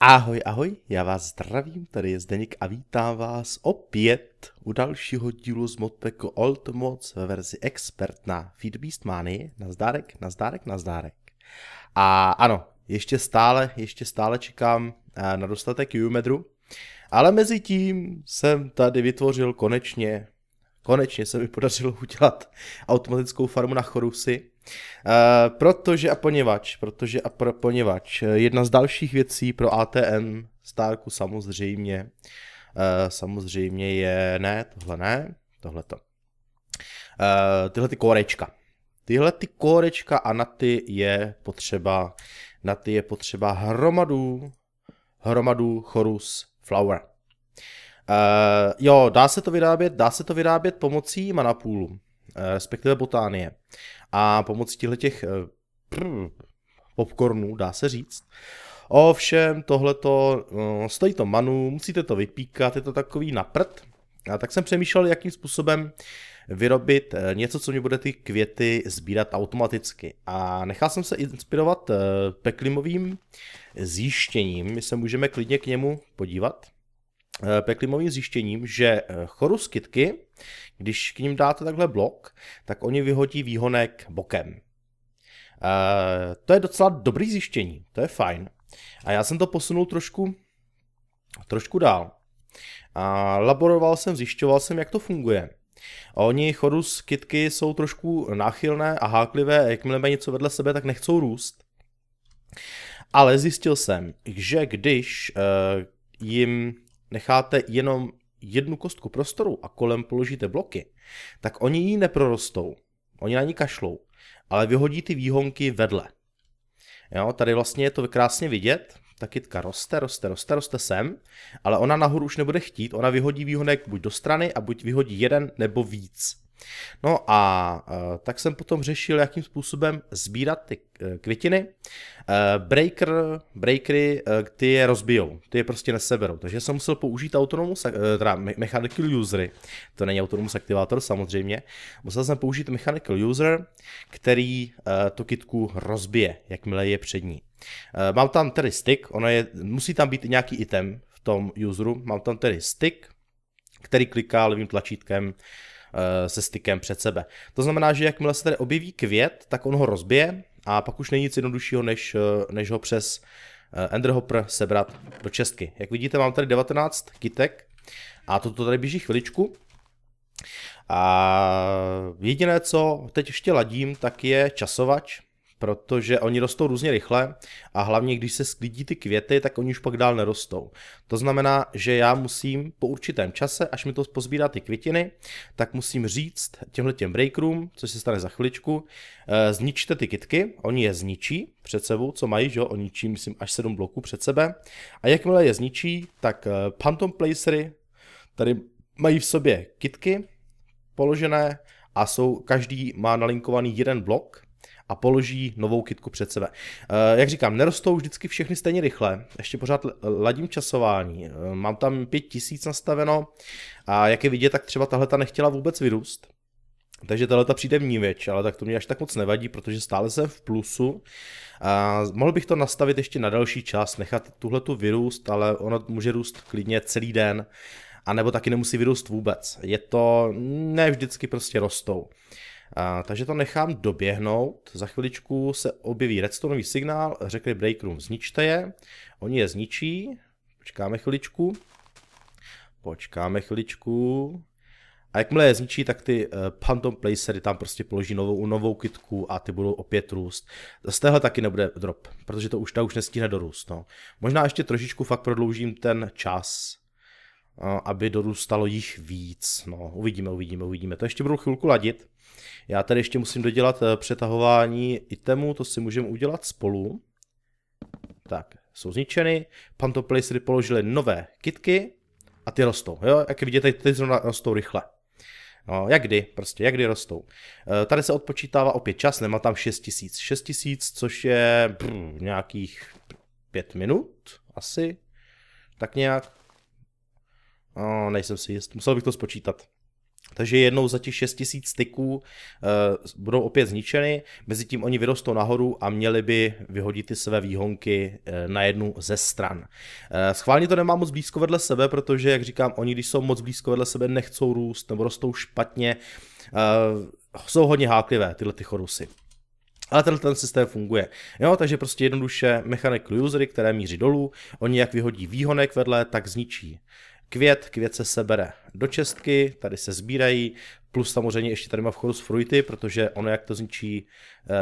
Ahoj, ahoj, já vás zdravím, tady je Zdeněk a vítám vás opět u dalšího dílu z modpacku Old Mods ve verzi Expert na Feedbeast na Nazdárek, nazdárek, nazdárek. A ano, ještě stále, ještě stále čekám eh, na dostatek Jumedru, ale mezi tím jsem tady vytvořil konečně, konečně se mi podařilo udělat automatickou farmu na Chorusy, Eh, protože a poněvadž, protože a pro, poněvadž, eh, jedna z dalších věcí pro ATM Starku samozřejmě, eh, samozřejmě je, ne, tohle ne, tohle to. Uh, tyhle ty korečka. Tyhle ty korečka a na ty je potřeba, na ty je potřeba hromadu, hromadu chorus flower. Uh, jo, dá se to vyrábět, dá se to vyrábět pomocí manapůlu. Eh, respektive botánie. A pomocí těchto těch eh, popcornů, dá se říct. Ovšem, tohleto, no, stojí to manu, musíte to vypíkat, je to takový naprt. A tak jsem přemýšlel, jakým způsobem vyrobit eh, něco, co mě bude ty květy sbírat automaticky. A nechal jsem se inspirovat peklimovým zjištěním, my se můžeme klidně k němu podívat. Eh, peklimovým zjištěním, že eh, kytky, když k ním dáte takhle blok, tak oni vyhodí výhonek bokem. Eh, to je docela dobrý zjištění, to je fajn. A já jsem to posunul trošku, trošku dál. A laboroval jsem, zjišťoval jsem, jak to funguje. A oni chorus kytky jsou trošku náchylné a háklivé, jakmile mají něco vedle sebe, tak nechcou růst. Ale zjistil jsem, že když jim necháte jenom jednu kostku prostoru a kolem položíte bloky, tak oni ji neprorostou, oni na ní kašlou, ale vyhodí ty výhonky vedle. Jo, tady vlastně je to krásně vidět, ta kytka roste, roste, roste, roste sem, ale ona nahoru už nebude chtít, ona vyhodí výhonek buď do strany a buď vyhodí jeden nebo víc. No a eh, tak jsem potom řešil, jakým způsobem sbírat ty eh, květiny. Eh, breaker, breakery, ty je rozbijou, ty je prostě neseberou. Takže jsem musel použít autonomous, teda mechanical usery, to není autonomous aktivátor samozřejmě, musel jsem použít mechanical user, který tu kitku rozbije, jakmile je před ní. Mám tam tedy stick, ono je, musí tam být nějaký item v tom useru, mám tam tedy stick, který kliká levým tlačítkem Eh, se stykem před sebe. To znamená, že jakmile se tady objeví květ, tak on ho rozbije a pak už není nic jednoduššího, než, eh, než ho přes Enderhopper eh, sebrat do čestky. Jak vidíte, mám tady 19 kitek a toto tady běží chviličku. A jediné, co teď ještě ladím, tak je časovač, protože oni rostou různě rychle a hlavně když se sklidí ty květy, tak oni už pak dál nerostou. To znamená, že já musím po určitém čase, až mi to pozbírá ty květiny, tak musím říct těmhle těm breakroom, co se stane za chviličku, eh, zničte ty kitky, oni je zničí před sebou, co mají, že jo, oni ničí, myslím, až 7 bloků před sebe a jakmile je zničí, tak eh, Phantom Placery tady mají v sobě kitky položené a jsou, každý má nalinkovaný jeden blok, a položí novou kitku před sebe. Eh, jak říkám, nerostou vždycky všechny stejně rychle, ještě pořád ladím časování, eh, mám tam 5000 nastaveno a jak je vidět, tak třeba tahle ta nechtěla vůbec vyrůst, takže tahle ta přijde mní věč, ale tak to mě až tak moc nevadí, protože stále jsem v plusu. A mohl bych to nastavit ještě na další čas, nechat tuhle tu vyrůst, ale ono může růst klidně celý den, anebo taky nemusí vyrůst vůbec. Je to, ne vždycky prostě rostou. A, takže to nechám doběhnout, za chviličku se objeví redstoneový signál, řekli breakroom zničte je, oni je zničí, počkáme chviličku, počkáme chviličku, a jakmile je zničí, tak ty uh, Phantom Placery tam prostě položí novou, novou kitku a ty budou opět růst. Z téhle taky nebude drop, protože to už ta už nestíhne dorůst. No. Možná ještě trošičku fakt prodloužím ten čas, eh, aby dorůstalo jich víc. No, uvidíme, uvidíme, uvidíme. To ještě budu chvilku ladit. Já tady ještě musím dodělat eh, přetahování itemů, to si můžeme udělat spolu. Tak, jsou zničeny. si položili nové kitky a ty rostou. Jo? Jak vidíte, ty zrovna rostou rychle. No, jak kdy, prostě, jak kdy rostou. Eh, tady se odpočítává opět čas, nemá tam 6000. 6000, což je brr, nějakých 5 minut, asi, tak nějak. No, nejsem si jist, musel bych to spočítat. Takže jednou za těch 6000 styků uh, budou opět zničeny, mezi tím oni vyrostou nahoru a měli by vyhodit ty své výhonky uh, na jednu ze stran. Uh, schválně to nemá moc blízko vedle sebe, protože, jak říkám, oni, když jsou moc blízko vedle sebe, nechcou růst nebo rostou špatně. Uh, jsou hodně háklivé tyhle ty chorusy. Ale tenhle ten systém funguje. Jo, takže prostě jednoduše mechanical usery, které míří dolů, oni jak vyhodí výhonek vedle, tak zničí květ, květ se sebere do čestky, tady se sbírají, plus samozřejmě ještě tady má vchodu z fruity, protože ono jak to zničí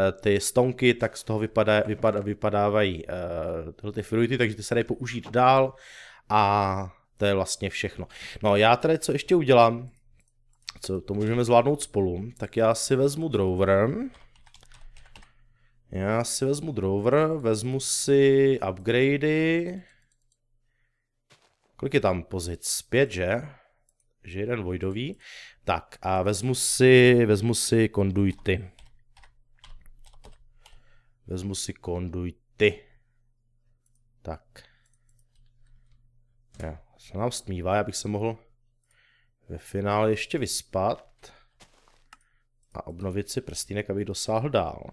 eh, ty stonky, tak z toho vypadá, vypadá, vypadávají eh, tyhle ty fruity, takže ty se dají použít dál a to je vlastně všechno. No já tady co ještě udělám, co to můžeme zvládnout spolu, tak já si vezmu drover, já si vezmu drover, vezmu si upgradey, Kolik je tam pozic? Pět, že? Že jeden voidový. Tak a vezmu si, vezmu si konduity. Vezmu si konduity. Tak. Já, se nám stmívá, já bych se mohl ve finále ještě vyspat a obnovit si prstínek, abych dosáhl dál.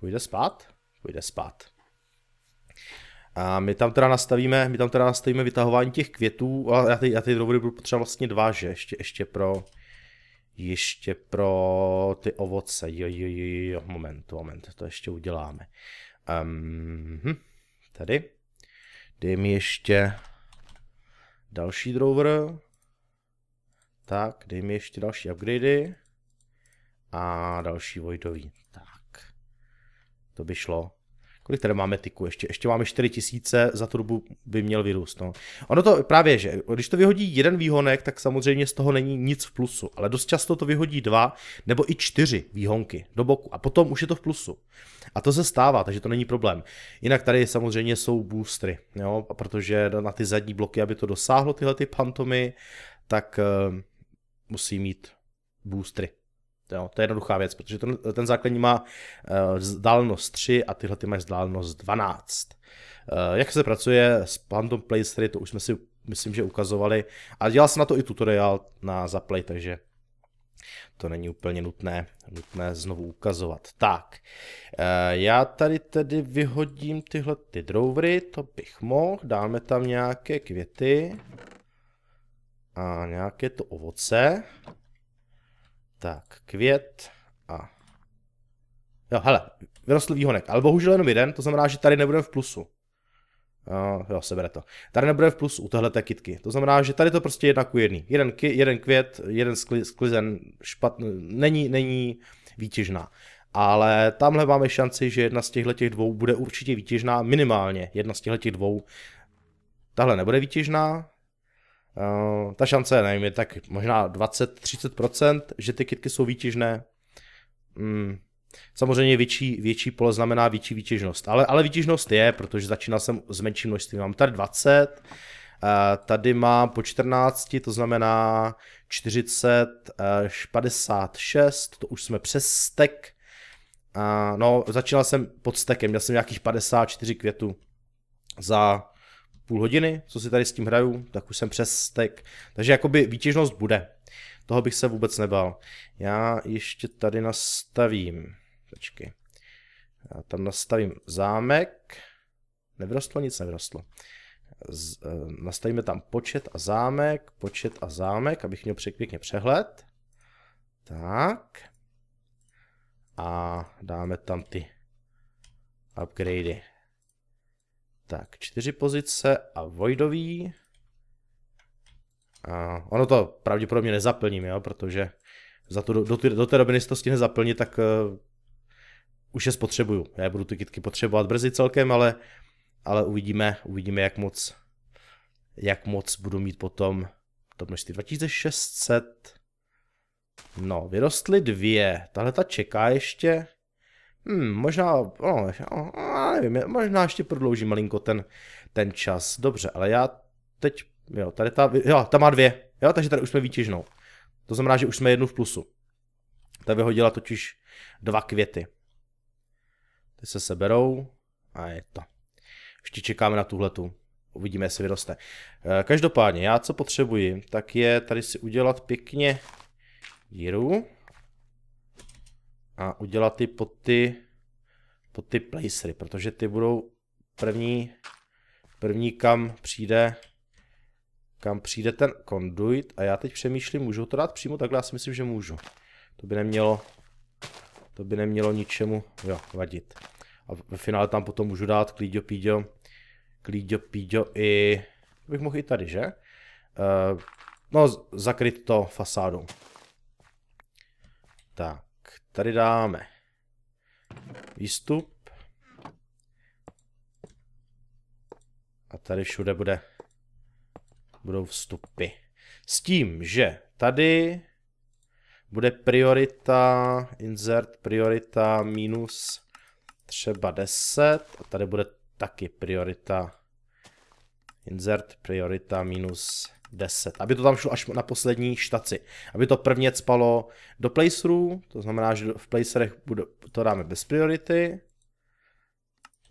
Půjde spát? Půjde spát. A my tam teda nastavíme, my tam teda nastavíme vytahování těch květů, a já ty, já ty drobody budu potřebovat vlastně dva, že? Ještě, ještě pro, ještě pro ty ovoce, jo, jo, jo, jo, moment, moment, to ještě uděláme. Um, hm, tady, dej mi ještě další drover, tak, dej mi ještě další upgradey a další vojdový, tak, to by šlo kolik tady máme tyku ještě? Ještě máme 4 tisíce, za tu dobu by měl vyrůst. No. Ono to právě, že když to vyhodí jeden výhonek, tak samozřejmě z toho není nic v plusu, ale dost často to vyhodí dva nebo i čtyři výhonky do boku a potom už je to v plusu. A to se stává, takže to není problém. Jinak tady samozřejmě jsou boostry, jo, protože na ty zadní bloky, aby to dosáhlo tyhle ty pantomy, tak uh, musí mít boostry. Prostě, jo, to je jednoduchá věc, protože ten, ten základní má eh, vzdálenost 3 a tyhle ty mají vzdálenost 12. Eh, jak se pracuje s Phantom Playstery, to už jsme si myslím, že ukazovali. A dělal jsem na to i tutoriál na Zaplay, takže to není úplně nutné, nutné znovu ukazovat. Tak, eh, já tady tedy vyhodím tyhle ty drovery, to bych mohl, dáme tam nějaké květy a nějaké to ovoce. Tak, květ a... Jo, hele, vyrostl výhonek, ale bohužel jenom jeden, to znamená, že tady nebudeme v plusu. Uh, jo, sebere to. Tady nebude v plusu u téhle té kitky. To znamená, že tady to prostě jedna ku jedný. Jeden, ki, jeden květ, jeden skli, sklizen, špatný, není, není výtěžná. Ale tamhle máme šanci, že jedna z těchto těch dvou bude určitě výtěžná, minimálně jedna z těchto těch dvou. Tahle nebude výtěžná, Eh, ta šance, nevím, je tak možná 20-30%, že ty kitky jsou výtěžné. Mm. Samozřejmě větší, větší pole znamená větší výtěžnost, ale, ale výtěžnost je, protože začínal jsem s menším množstvím. Mám tady 20, eh, tady mám po 14, to znamená 40, 56, eh, to už jsme přes stek. No, začínal jsem pod stekem, měl jsem nějakých 54 květů za půl hodiny, co si tady s tím hraju, tak už jsem přes stek. Takže jakoby výtěžnost bude. Toho bych se vůbec nebal. Já ještě tady nastavím. Počkej. Já tam nastavím zámek. Nevrostlo nic, nevrostlo. Z, eh, nastavíme tam počet a zámek, počet a zámek, abych měl pěkně přehled. Tak. A dáme tam ty upgradey. Tak, čtyři pozice a voidový. A ono to pravděpodobně nezaplním, jo, protože za to, do, do, do té doby, než to stihne zaplnit, tak uh, už je spotřebuju. Já budu ty kitky potřebovat brzy celkem, ale, ale uvidíme, uvidíme, jak moc, jak moc budu mít potom to množství 2600. No, vyrostly dvě. Tahle ta čeká ještě. Hmm, možná, no, nevím, možná ještě prodlouží malinko ten, ten čas. Dobře, ale já teď, jo, tady ta, jo, ta má dvě, jo, takže tady už jsme výtěžnou. To znamená, že už jsme jednu v plusu. Ta vyhodila totiž dva květy. Ty se seberou a je to. Ještě čekáme na tuhletu. Uvidíme, jestli vyroste. Eh, každopádně, já co potřebuji, tak je tady si udělat pěkně díru a udělat ty pod ty, pod ty placery, protože ty budou první, první kam přijde kam přijde ten conduit a já teď přemýšlím, můžu to dát přímo takhle, já si myslím, že můžu. To by nemělo, to by nemělo ničemu, jo, vadit. A ve finále tam potom můžu dát klíďo píďo, klíďo píďo i, bych mohl i tady, že? Uh, no, zakryt to fasádou. Tak. Tady dáme výstup. A tady všude bude, budou vstupy. S tím, že tady bude priorita, insert priorita minus třeba 10 a tady bude taky priorita, insert priorita minus 10, aby to tam šlo až na poslední štaci, aby to prvně spalo do placeru, to znamená, že v placerech bude, to dáme bez priority,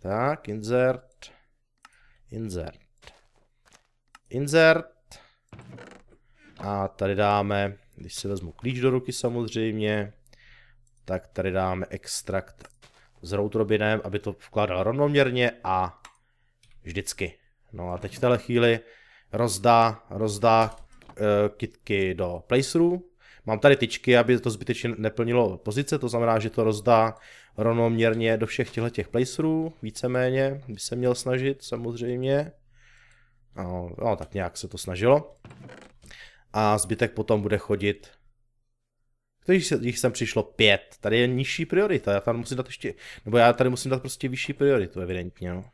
tak, insert, insert, insert, a tady dáme, když si vezmu klíč do ruky samozřejmě, tak tady dáme extrakt s routrobinem, aby to vkládal rovnoměrně a vždycky. No a teď v téhle chvíli rozdá, rozdá uh, kitky do placerů. Mám tady tyčky, aby to zbytečně neplnilo pozice, to znamená, že to rozdá rovnoměrně do všech těchto těch placerů, víceméně, by se měl snažit samozřejmě. No, no, tak nějak se to snažilo. A zbytek potom bude chodit když jich sem přišlo pět, tady je nižší priorita, já tam musím dát ještě, nebo já tady musím dát prostě vyšší prioritu, evidentně, no.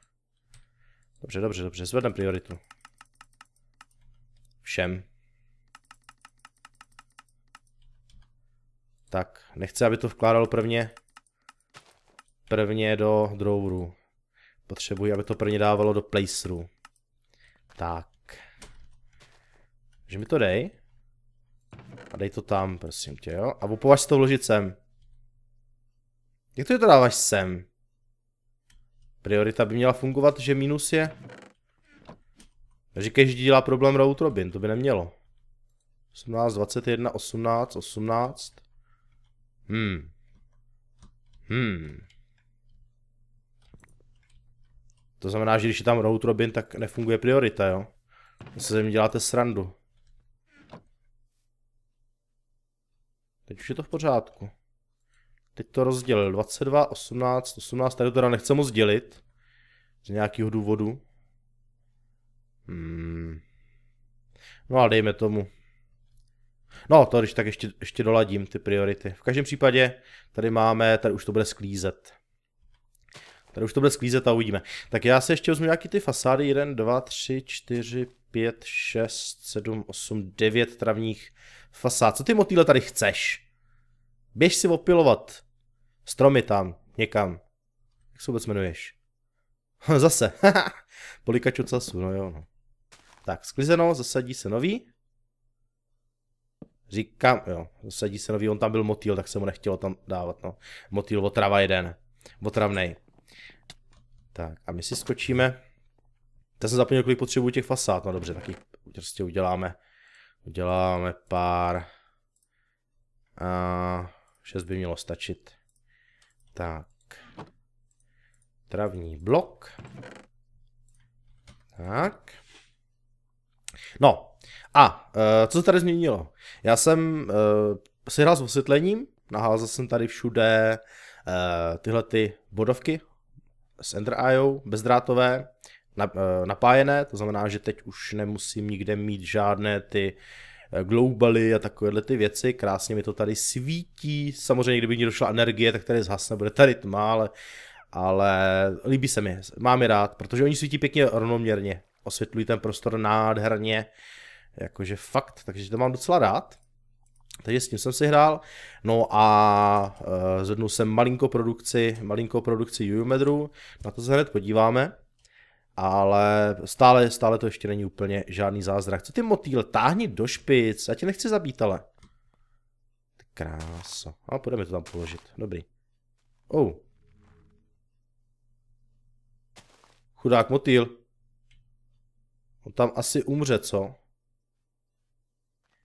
Dobře, dobře, dobře, zvedneme prioritu všem. Tak, nechci, aby to vkládal prvně, prvně do droweru. Potřebuji, aby to prvně dávalo do placeru. Tak. Že mi to dej. A dej to tam, prosím tě, jo. A upovaž to vložit sem. Jak to je to dáváš sem? Priorita by měla fungovat, že minus je takže že dělá problém round robin, to by nemělo. 18, 21, 18, 18. Hmm. Hmm. To znamená, že když je tam round robin, tak nefunguje priorita, jo? To se mi děláte srandu. Teď už je to v pořádku. Teď to rozdělil. 22, 18, 18. Tady to teda nechce moc dělit. Z nějakého důvodu. Hmm. No a dejme tomu. No to když tak ještě, ještě doladím ty priority. V každém případě tady máme, tady už to bude sklízet. Tady už to bude sklízet a uvidíme. Tak já se ještě vezmu nějaký ty fasády. 1, 2, 3, 4, 5, 6, 7, 8, 9 travních fasád. Co ty motýle tady chceš? Běž si opilovat stromy tam, někam. Jak se vůbec jmenuješ? Zase. Polikačo casu, no jo. No. Tak, sklizeno, zasadí se nový. Říkám, jo, zasadí se nový, on tam byl motýl, tak se mu nechtělo tam dávat, no. Motýl otrava jeden, otravnej. Tak, a my si skočíme. Já jsem zapomněl, kolik potřebuji těch fasád, no dobře, taky prostě uděláme. Uděláme pár. A šest by mělo stačit. Tak. Travní blok. Tak. No, a uh, co se tady změnilo? Já jsem uh, si hrál s osvětlením, naházal jsem tady všude uh, tyhle ty bodovky s Ender IO, bezdrátové, na, uh, napájené, to znamená, že teď už nemusím nikde mít žádné ty globaly a takovéhle ty věci, krásně mi to tady svítí, samozřejmě kdyby mi došla energie, tak tady zhasne, bude tady tma, ale, ale líbí se mi, mám je rád, protože oni svítí pěkně rovnoměrně, osvětlují ten prostor nádherně, jakože fakt, takže to mám docela rád. Takže s tím jsem si hrál, no a e, zvednul jsem malinko produkci, malinko produkci Jujumedru, na to se hned podíváme, ale stále, stále to ještě není úplně žádný zázrak. Co ty motýl, táhni do špic, já tě nechci zabít, ale. Ty kráso, a půjdeme to tam položit, dobrý. Oh. Chudák motýl, On tam asi umře, co?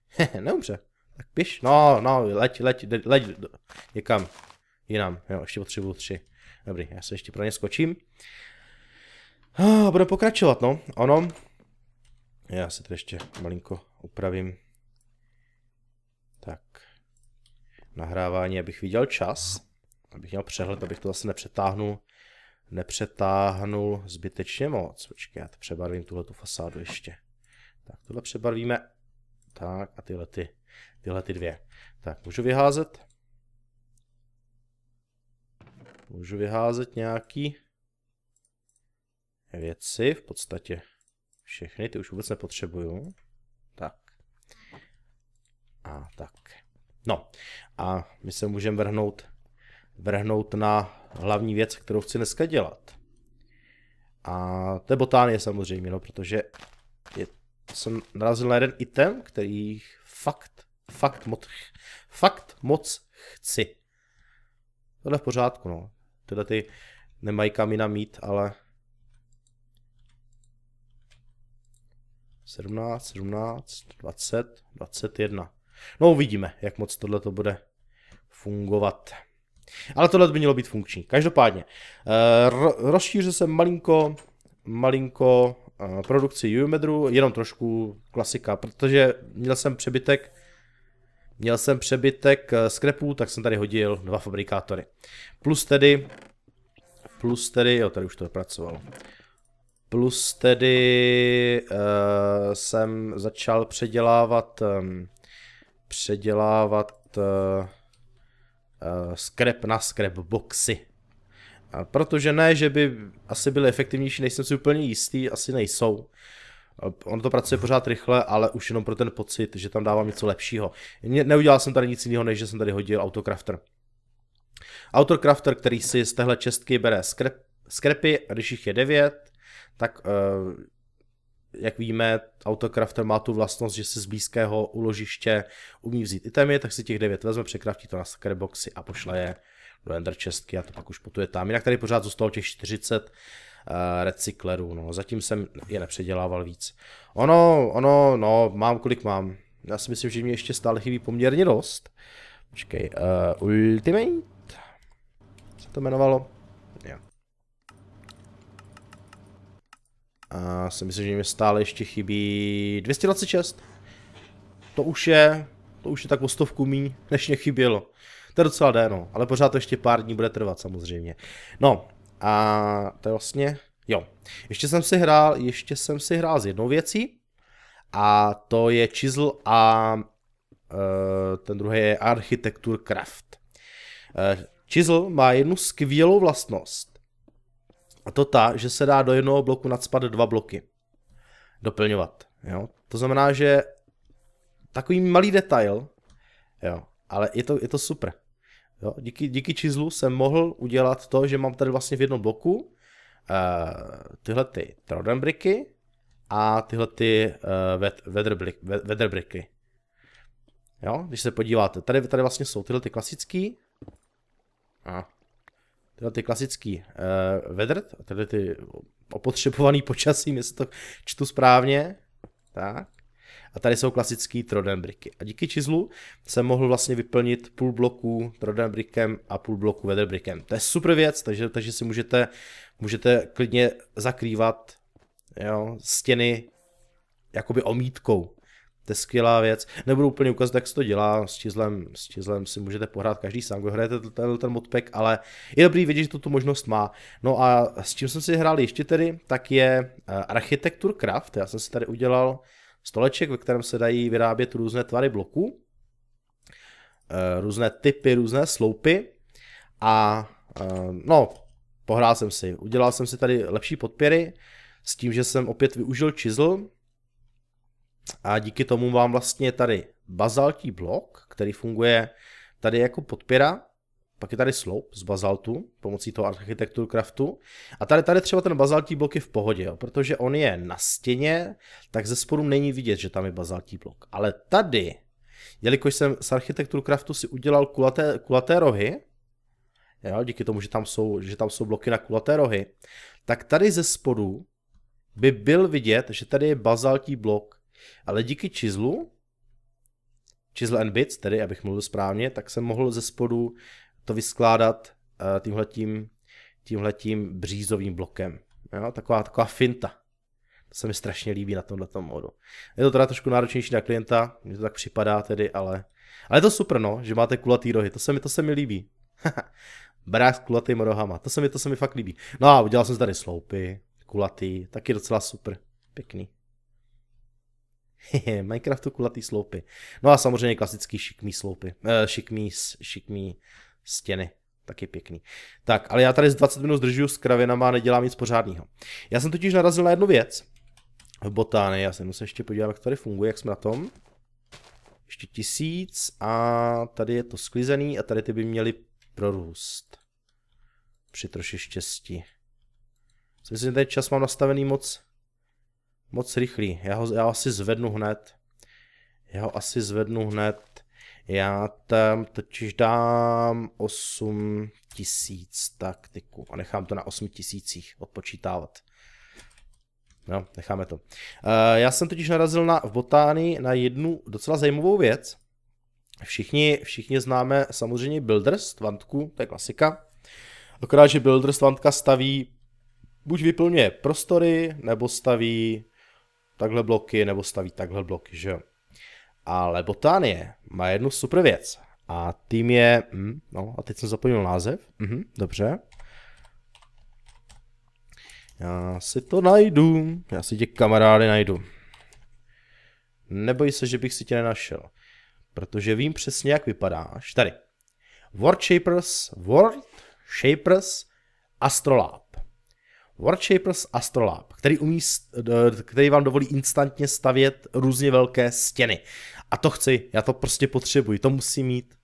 Hehe, neumře. Tak piš, no, no, leď, leď, leď, někam jinam. Jo, ještě potřebuju tři. Dobrý, já se ještě pro ně skočím. Ah, budeme pokračovat, no. Ono. Já si to ještě malinko upravím. Tak. Nahrávání, abych viděl čas. Abych měl přehled, abych to zase nepřetáhnul nepřetáhnul zbytečně moc. Počkej, já přebarvím tuhle fasádu ještě. Tak tohle přebarvíme. Tak a tyhle ty, tyhle ty dvě. Tak můžu vyházet. Můžu vyházet nějaký věci, v podstatě všechny, ty už vůbec nepotřebuju. Tak. A tak. No a my se můžeme vrhnout vrhnout na hlavní věc, kterou chci dneska dělat. A to je botánie samozřejmě, no, protože je, jsem narazil na jeden item, který fakt, fakt moc, fakt moc chci. Tohle v pořádku, no. Tyhle ty nemají kam jinam mít, ale 17, 17, 20, 21. No uvidíme, jak moc tohle to bude fungovat. Ale tohle by mělo být funkční. Každopádně, eh, rozšířil jsem malinko, malinko eh, produkci UMedru, jenom trošku klasika, protože měl jsem přebytek Měl jsem přebytek eh, skrepů, tak jsem tady hodil dva fabrikátory. Plus tedy, plus tedy, jo, tady už to pracovalo. Plus tedy uh, jsem začal předělávat, um, předělávat uh, Eh, skrep na skrep boxy. A protože ne, že by asi byly efektivnější, nejsem si úplně jistý, asi nejsou. Eh, ono to pracuje pořád rychle, ale už jenom pro ten pocit, že tam dávám něco lepšího. Neudělal jsem tady nic jiného, než že jsem tady hodil Autocrafter. Autocrafter, který si z téhle čestky bere skrep, skrepy, když jich je 9, tak uh, jak víme, autocrafter má tu vlastnost, že se z blízkého uložiště umí vzít itemy, tak si těch devět vezme, překraftí to na skrboxy a pošle je do ender chestky a to pak už potuje tam. Jinak tady pořád zůstalo těch 40 eh, recyklerů, no. Zatím jsem je nepředělával víc. Ono, ono, no, mám kolik mám. Já si myslím, že mi ještě stále chybí poměrně dost. Počkej, uh, Ultimate? Se to jmenovalo? A si myslím, že mi stále ještě chybí 226. To už je, to už je tak o stovku mí, než mě chybělo. To je docela déno, ale pořád to ještě pár dní bude trvat samozřejmě. No, a to je vlastně, jo. Ještě jsem si hrál, ještě jsem si hrál s jednou věcí. A to je Chisel a e, ten druhý je Architecture Craft. E, eh, Chisel má jednu skvělou vlastnost a to ta, že se dá do jednoho bloku nadspat dva bloky. Doplňovat. Jo? To znamená, že takový malý detail, jo, ale je to, je to super. Jo? Díky, díky číslu jsem mohl udělat to, že mám tady vlastně v jednom bloku uh, tyhle ty trodembriky a tyhle ty uh, eh, vedrbriky. Jo, když se podíváte, tady, tady vlastně jsou tyhle ty klasický a tyhle ty klasický uh, vedr, tyhle ty opotřebovaný počasí, jestli to čtu správně. Tak. A tady jsou klasický trodenbriky. A díky čizlu jsem mohl vlastně vyplnit půl bloku trodenbrikem a půl bloku vedrbrikem. To je super věc, takže, takže si můžete, můžete klidně zakrývat jo, stěny jakoby omítkou. To je skvělá věc. Nebudu úplně ukazovat, jak se to dělá. S čizlem, s čizlem si můžete pohrát každý sám, kdo hrajete ten, ten modpack, ale je dobrý vědět, že to tu možnost má. No a s čím jsem si hrál ještě tedy, tak je eh, Architektur Craft. Já jsem si tady udělal stoleček, ve kterém se dají vyrábět různé tvary bloků, eh, různé typy, různé sloupy. A eh, no, pohrál jsem si. Udělal jsem si tady lepší podpěry s tím, že jsem opět využil chisel, a díky tomu mám vlastně tady bazaltí blok, který funguje tady jako podpěra, pak je tady sloup z bazaltu pomocí toho architekturu craftu. A tady, tady třeba ten bazaltí blok je v pohodě, jo, protože on je na stěně, tak ze spodu není vidět, že tam je bazaltí blok. Ale tady, jelikož jsem z architekturu craftu si udělal kulaté, kulaté rohy, jo, díky tomu, že tam, jsou, že tam jsou bloky na kulaté rohy, tak tady ze spodu by byl vidět, že tady je bazaltí blok ale díky čizlu, čizl and bits, tedy abych mluvil správně, tak jsem mohl ze spodu to vyskládat eh, tímhletím, tímhletím břízovým blokem. Jo? Taková, taková finta. To se mi strašně líbí na tomhle modu. Je to teda trošku náročnější na klienta, mně to tak připadá tedy, ale, ale je to super, no, že máte kulatý rohy, to se mi, to se mi líbí. Brák s kulatýma rohama, to se mi, to se mi fakt líbí. No a udělal jsem tady sloupy, kulatý, taky docela super, pěkný. Minecraftu kulatý sloupy. No a samozřejmě klasický šikmý sloupy. E, šikmý, šikmý stěny. Taky pěkný. Tak, ale já tady z 20 minut držu s kravinama a nedělám nic pořádného. Já jsem totiž narazil na jednu věc. V botány, já jsem musím ještě podívat, jak tady funguje, jak jsme na tom. Ještě tisíc a tady je to sklizený a tady ty by měly prorůst. Při troši štěstí. Myslím, že ten čas mám nastavený moc Moc rychlý, já ho já asi zvednu hned. Já ho asi zvednu hned. Já tam totiž dám 8 tisíc taktiku a nechám to na 8 tisících odpočítávat. No, necháme to. Eh, já jsem totiž narazil na, v botánii na jednu docela zajímavou věc. Všichni, všichni známe samozřejmě Builders Tvantku, to je klasika. Akorát, že Builders Tvantka staví, buď vyplňuje prostory, nebo staví takhle bloky nebo staví takhle bloky, že jo. Ale Botánie má jednu super věc a tým je, hm, no a teď jsem zapomněl název, mhm, dobře. Já si to najdu, já si tě kamarády najdu. Neboj se, že bych si tě nenašel, protože vím přesně, jak vypadáš. Tady. World Shapers, World Shapers, Astrolab. Worldshapers Astrolab, který, umí, který vám dovolí instantně stavět různě velké stěny. A to chci, já to prostě potřebuji, to musí mít.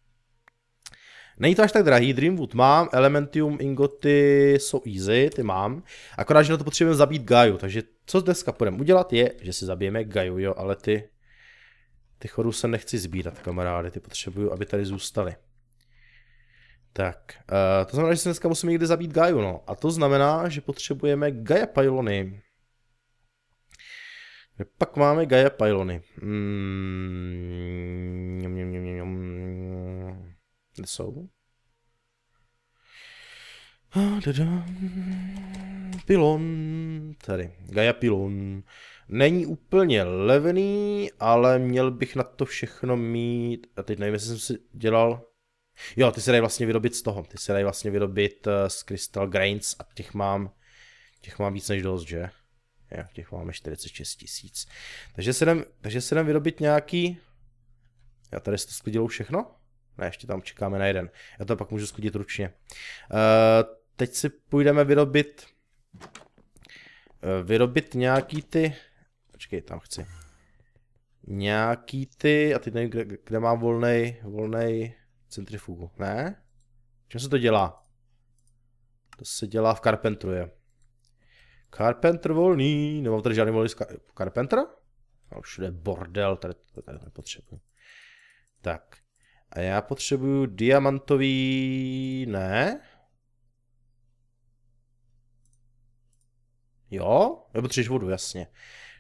Není to až tak drahý, Dreamwood mám, Elementium, Ingoty jsou easy, ty mám. Akorát, že na to potřebujeme zabít Gaju, takže co dneska půjdeme udělat je, že si zabijeme Gaju, jo, ale ty, ty chodu se nechci sbírat, kamarády, ty potřebuju, aby tady zůstali. Tak, uh, to znamená, že se dneska musíme někde zabít Gaju, no. A to znamená, že potřebujeme Gaia Pylony. Pak máme Gaia Pylony. Mm, jom, jom, Kde jsou? Ah, Pilon, tady, Gaia Pilon. Není úplně levný, ale měl bych na to všechno mít, a teď nevím, jestli jsem si dělal Jo, ty se dají vlastně vyrobit z toho. Ty se dají vlastně vyrobit eh, z Crystal Grains a těch mám, těch mám víc než dost, že? Jo, těch máme 46 tisíc. Takže se jdem, takže se jdem vyrobit nějaký... Já tady jste sklidilo všechno? Ne, ještě tam čekáme na jeden. Já to pak můžu sklidit ručně. Uh, teď si půjdeme vyrobit... Uh, vyrobit nějaký ty... Počkej, tam chci. Nějaký ty... A teď nevím, kde, kde mám volnej... Volnej centrifugu. Ne? Čím se to dělá? To se dělá v Carpentru je. Carpenter volný. Nemám tady žádný volný z Car A už je bordel, tady to tady nepotřebuji. Tak. A já potřebuju diamantový... Ne? Jo? Nebo potřebuješ vodu, jasně.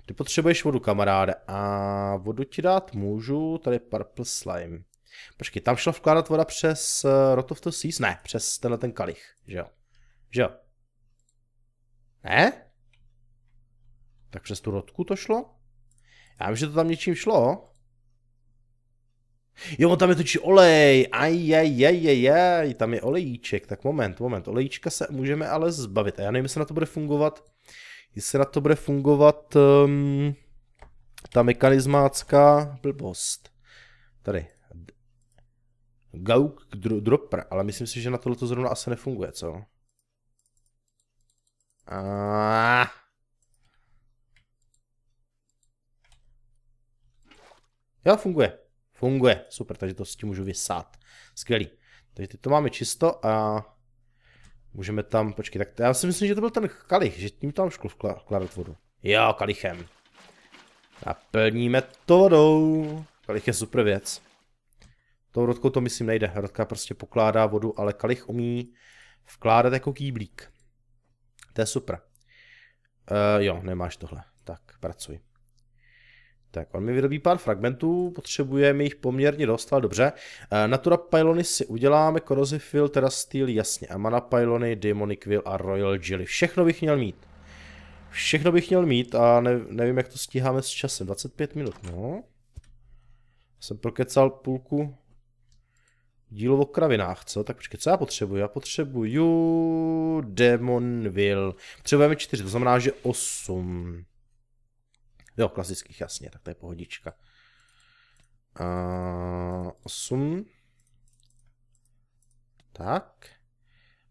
Ty potřebuješ vodu, kamaráde. A vodu ti dát můžu, tady purple slime. Počkej, tam šla vkládat voda přes uh, Rot of the Seas? Ne, přes tenhle ten kalich, že jo? Že jo? Ne? Tak přes tu rotku to šlo? Já vím, že to tam něčím šlo. Jo, tam je točí olej, aj, tam je olejíček, tak moment, moment, olejíčka se můžeme ale zbavit a já nevím, jestli na to bude fungovat, jestli na to bude fungovat um, ta mechanismácká blbost. Tady, Gauk dropper, ale myslím si, že na tohle to zrovna asi nefunguje, co? A... Jo, funguje. Funguje, super, takže to s tím můžu vysát. Skvělý. Takže teď to máme čisto a můžeme tam, počkej, tak já si myslím, že to byl ten kalich, že tím tam škol vkladat vodu. Jo, kalichem. Naplníme to vodou. Kalich je super věc. Tou rodkou to myslím nejde. Rodka prostě pokládá vodu, ale kalich umí vkládat jako kýblík. To je super. Uh, jo, nemáš tohle. Tak, pracuji. Tak, on mi vyrobí pár fragmentů, potřebujeme jich poměrně dost, ale dobře. Uh, Natura Pylony si uděláme, korozifil, jako teda Terra Steel, jasně, Amana Pylony, Demonic Will a Royal Jelly. Všechno bych měl mít. Všechno bych měl mít a ne, nevím, jak to stíháme s časem. 25 minut, no. Jsem prokecal půlku Dílo o kravinách, co? Tak počkej, co já potřebuju? Já potřebuju Demonville. Potřebujeme čtyři, to znamená, že osm. Jo, klasických, jasně, tak to je pohodička. A Osm. Tak.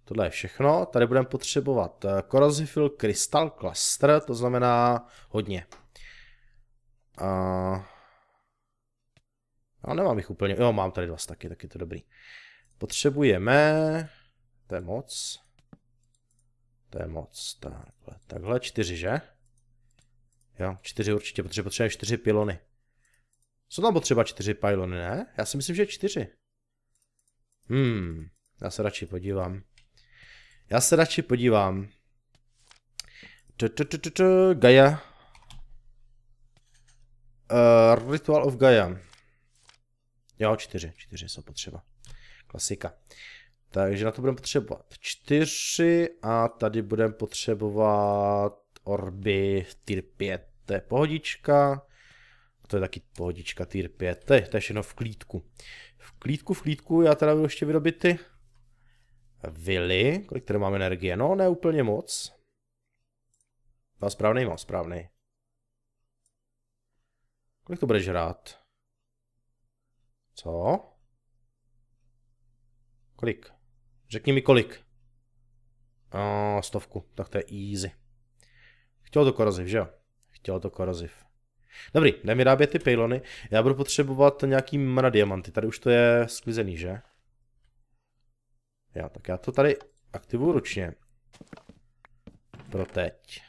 Tohle je všechno. Tady budeme potřebovat eh, Corrosifil Crystal Cluster, to znamená hodně. A... A no, nemám jich úplně, jo mám tady dva taky taky to dobrý. Potřebujeme, to je moc, to je moc, takhle, takhle čtyři, že? Jo, čtyři určitě, protože potřebujeme čtyři pilony. Jsou tam potřeba čtyři pylony, ne? Já si myslím, že čtyři. Hmm, já se radši podívám. Já se radši podívám. Gaia. Uh, Ritual of Gaia. Jo, čtyři, čtyři jsou potřeba. Klasika. Takže na to budeme potřebovat čtyři a tady budeme potřebovat orby tier 5. To je pohodička. To je taky pohodička tier 5. To je, to je všechno v klídku. V klídku, v klídku, já teda budu ještě vyrobit ty vily. Kolik tady mám energie? No, ne úplně moc. Mám správný, mám správný. Kolik to budeš hrát? Co? Kolik? Řekni mi kolik. A stovku, tak to je easy. Chtěl to koroziv, že jo? Chtěl to koroziv. Dobrý, jdem vyrábět ty pejlony. Já budu potřebovat nějaký mra diamanty. Tady už to je sklizený, že? Já, tak já to tady aktivuju ručně. Pro teď.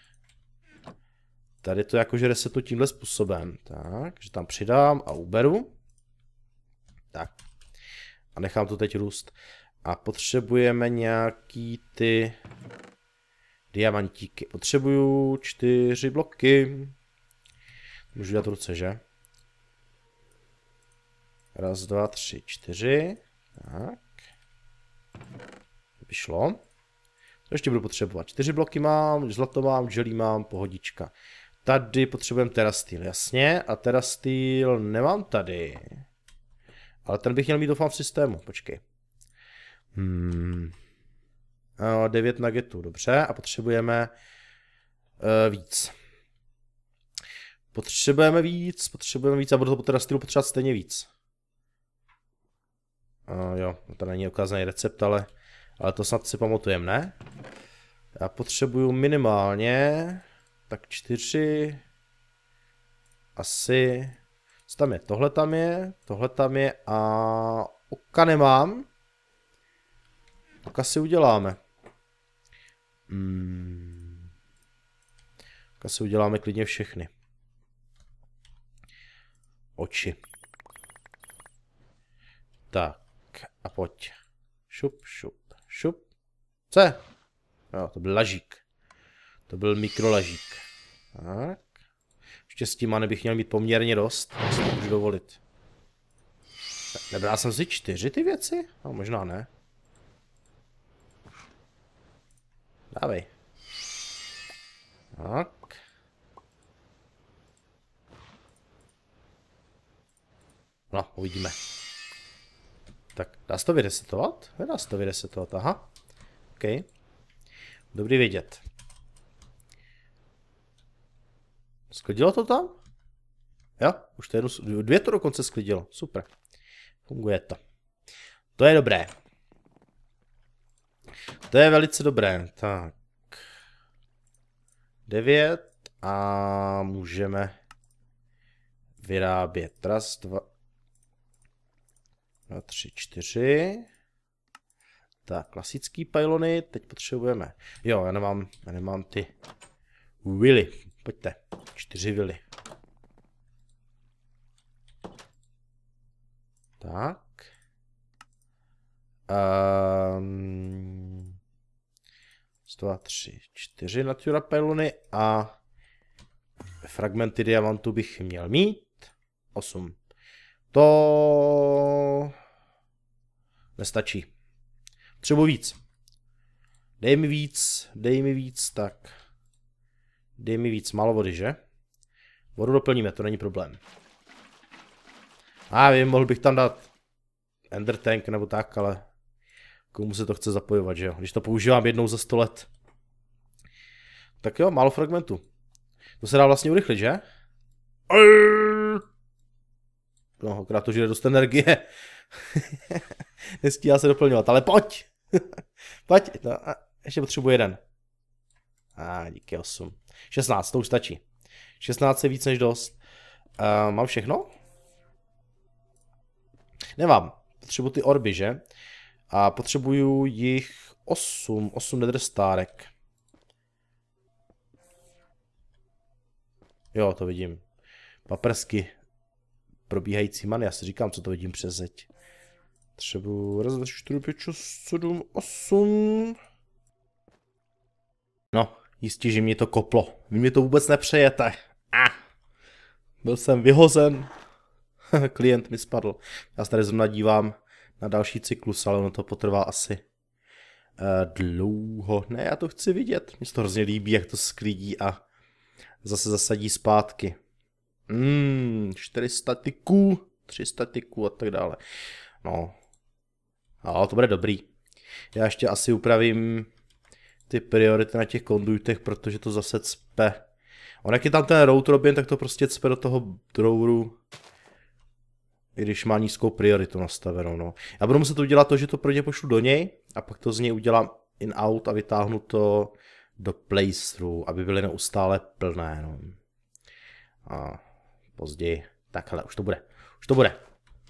Tady to jakože resetu tímhle způsobem. Tak, že tam přidám a uberu. Tak. A nechám to teď růst. A potřebujeme nějaký ty diamantíky. Potřebuju čtyři bloky. Můžu dát ruce, že? Raz, dva, tři, čtyři. Tak. To by šlo. To ještě budu potřebovat. Čtyři bloky mám, zlato mám, želí mám, pohodička. Tady potřebujeme terastýl, jasně. A terastýl nemám tady. Ale ten bych měl mít doufám v systému, počkej. Hmm. O, 9 nuggetů, dobře, a potřebujeme uh, víc. Potřebujeme víc, potřebujeme víc a budu to teda stylu potřebovat stejně víc. Uh, jo, no to není ukázaný recept, ale, ale to snad si pamatujeme, ne? Já potřebuju minimálně tak čtyři, asi co tam je? Tohle tam je, tohle tam je a oka nemám. Oka si uděláme. Hmm. Oka si uděláme klidně všechny. Oči. Tak, a pojď. Šup, šup, šup. Co? Jo, to byl lažík. To byl mikrolažík. Tak. Ještě s tím bych měl mít poměrně dost, tak si to můžu dovolit. Nebral jsem si čtyři ty věci? No, možná ne. Dávej. Tak. No, uvidíme. Tak, dá se to vyresetovat? Dá se to vyresetovat, aha. OK. Dobrý vědět. Sklidilo to tam? Jo, už to jednu, dvě to dokonce sklidilo. Super. Funguje to. To je dobré. To je velice dobré. Tak. 9 a můžeme vyrábět. Raz, dva, dva tři, čtyři. Tak, klasický pylony, teď potřebujeme. Jo, já nemám, já nemám ty Willy. Pojďte, čtyři vily. Tak. Um, ehm, 2, tři, čtyři natura pelony a fragmenty diamantu bych měl mít. osm. To nestačí. Třebu víc. Dej mi víc, dej mi víc, tak Dej mi víc, málo vody, že? Vodu doplníme, to není problém. A vím, mohl bych tam dát Ender Tank nebo tak, ale komu se to chce zapojovat, že jo? Když to používám jednou za 100 let. Tak jo, málo fragmentu. To se dá vlastně urychlit, že? No, akorát to žije dost energie. Nestíhá se doplňovat, ale pojď! pojď! No, a ještě potřebuji jeden. A ah, díky, 8. 16, to už stačí. 16 je víc než dost. Uh, mám všechno? Nemám. Potřebuji ty orby, že? A potřebuju jich 8, 8 nether stárek. Jo, to vidím. Paprsky. Probíhající man, já si říkám, co to vidím přes zeď. Třebu raz, dva, čtyři, pět, šest, sedm, osm. No, Jistě, že mě to koplo. Vy mě to vůbec nepřejete. A. Ah. Byl jsem vyhozen. Klient mi spadl. Já se tady zrovna dívám na další cyklus, ale ono to potrvá asi uh, dlouho. Ne, já to chci vidět. Mně se to hrozně líbí, jak to sklidí a zase zasadí zpátky. Mmm, 400 tyků, 300 tyků a tak dále. No, ale to bude dobrý. Já ještě asi upravím ty priority na těch konduitech, protože to zase cpe. On jak je tam ten router robin, tak to prostě cpe do toho droweru, i když má nízkou prioritu nastavenou. No. Já budu muset udělat to, že to ně pošlu do něj a pak to z něj udělám in-out a vytáhnu to do playthrough, aby byly neustále plné. No. A později. Tak, hele, už to bude. Už to bude.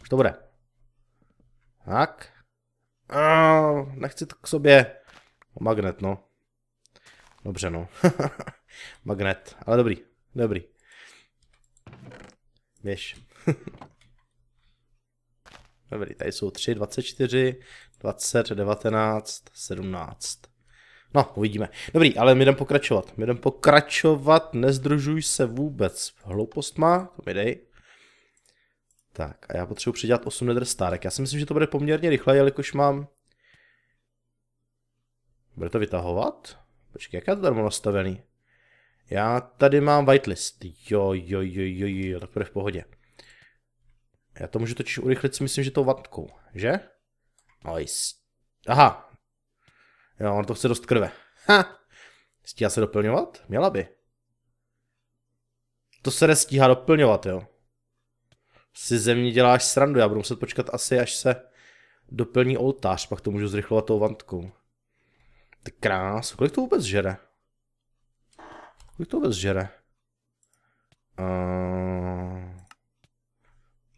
Už to bude. Tak. A, nechci to k sobě. Magnet, no. Dobře, no. Magnet, ale dobrý, dobrý. Běž. dobrý, tady jsou 3, 24, 20, 19, 17. No, uvidíme. Dobrý, ale my jdem pokračovat. My jdem pokračovat, nezdržuj se vůbec. Hloupost má, to mi dej. Tak, a já potřebuji přidělat 8 nether stárek. Já si myslím, že to bude poměrně rychle, jelikož mám... Bude to vytahovat? Počkej, jak já to tady mám nastavený? Já tady mám whitelist. Jo, jo, jo, jo, jo, tak je v pohodě. Já to můžu totiž urychlit si myslím, že to vatkou, že? Nice. No, Aha. Jo, on to chce dost krve. Ha! Stíhá se doplňovat? Měla by. To se nestíhá doplňovat, jo. Si země děláš srandu, já budu muset počkat asi, až se doplní oltář, pak to můžu zrychlovat tou vantkou. Ty krás, kolik to vůbec žere? Kolik to vůbec žere? Uh, eh,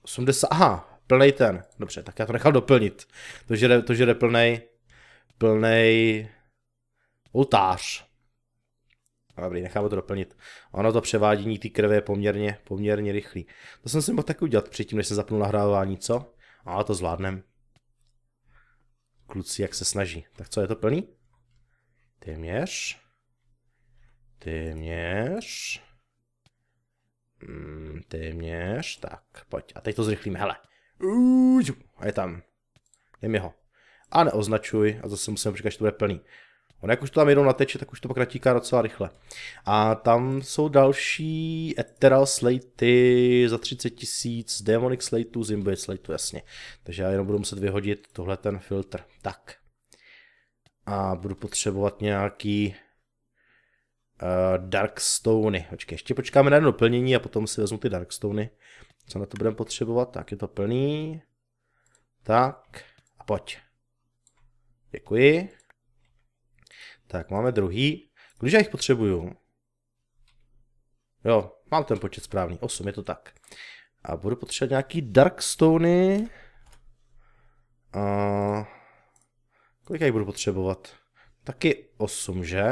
80, aha, plnej ten. Dobře, tak já to nechal doplnit. To žere, to žere plnej, plnej oltář. Dobrý, necháme to doplnit. Ono to převádění ty krve je poměrně, poměrně rychlý. To jsem si mohl taky udělat předtím, než jsem zapnul nahrávání, co? Ale to zvládnem. Kluci, jak se snaží. Tak co, je to plný? Téměř. Téměř. Mm, téměř. Tak, pojď. A teď to zrychlíme. Hele. Uuu, a je tam. Dej mi ho. A neoznačuj. A zase musím, říkat, že to bude plný. On jak už to tam jednou nateče, tak už to pak natíká docela rychle. A tam jsou další Ethereal Slaty za 30 tisíc, Demonic Slateů, Zimbabwe Slateů, jasně. Takže já jenom budu muset vyhodit tohle ten filtr. Tak a budu potřebovat nějaký uh, Darkstony. Počkej, ještě počkáme na jedno doplnění a potom si vezmu ty Darkstony. Co na to budeme potřebovat? Tak, je to plný. Tak, a pojď. Děkuji. Tak, máme druhý. Když já jich potřebuju? Jo, mám ten počet správný, 8, je to tak. A budu potřebovat nějaký Darkstony. stony. Uh... Eh, Kolik jich budu potřebovat? Taky 8, že?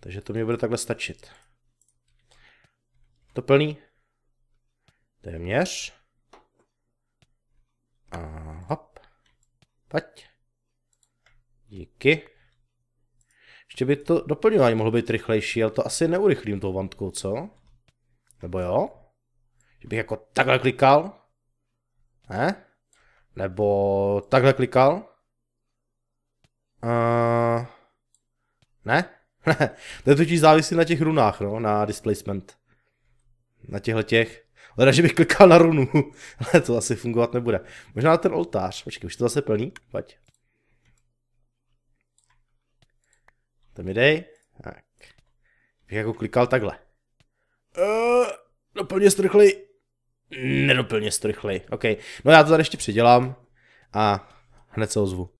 Takže to mě bude takhle stačit. To plný? Téměř. A hop. Pať. Díky. Ještě by to doplňování mohlo být rychlejší, ale to asi neurychlím tou vantkou, co? Nebo jo? Že bych jako takhle klikal? Ne? Nebo takhle klikal? Uh, ne? to je totiž závisí na těch runách, no, na displacement. Na těchhle těch. Hleda, že bych klikal na runu, ale to asi fungovat nebude. Možná ten oltář, počkej, už to zase plní, pojď. To mi dej. Tak. Bych jako klikal takhle. Uh, eh, doplně strchli. Nedoplně strchli, OK. No já to tady ještě předělám a hned se ozvu